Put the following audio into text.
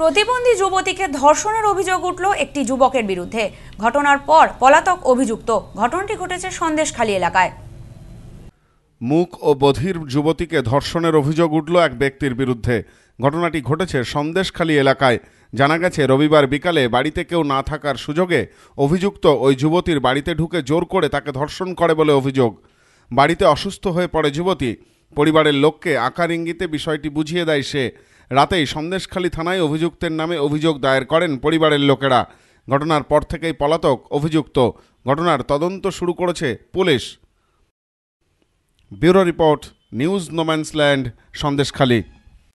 প্রতিবন্ধী যুবতীকে ধর্ষণের অভিযোগ উঠল একটি যুবকের বিরুদ্ধে ঘটনার পর পলাতক অভিযুক্ত ঘটনাটি ঘটেছে সন্দেশখালী এলাকায় মুখ ও বধির যুবতীকে ধর্ষণের অভিযোগ উঠল এক ব্যক্তির বিরুদ্ধে ঘটনাটি ঘটেছে সন্দেশখালী এলাকায় জানা গেছে রবিবার বিকালে বাড়িতে কেউ না থাকার সুযোগে অভিযুক্ত ওই যুবতীর বাড়িতে ঢুকে জোর করে তাকে ধর্ষণ করে বলে অভিযোগ বাড়িতে অসুস্থ হয়ে পড়ে যুবতী পরিবারের লোককে আকার ইঙ্গিতে বিষয়টি বুঝিয়ে দেয় সে রাতেই সন্দেশখালী থানায় অভিযুক্তের নামে অভিযোগ দায়ের করেন পরিবারের লোকেরা ঘটনার পর থেকেই পলাতক অভিযুক্ত ঘটনার তদন্ত শুরু করেছে police bureau report news no man's land Sandeshkhali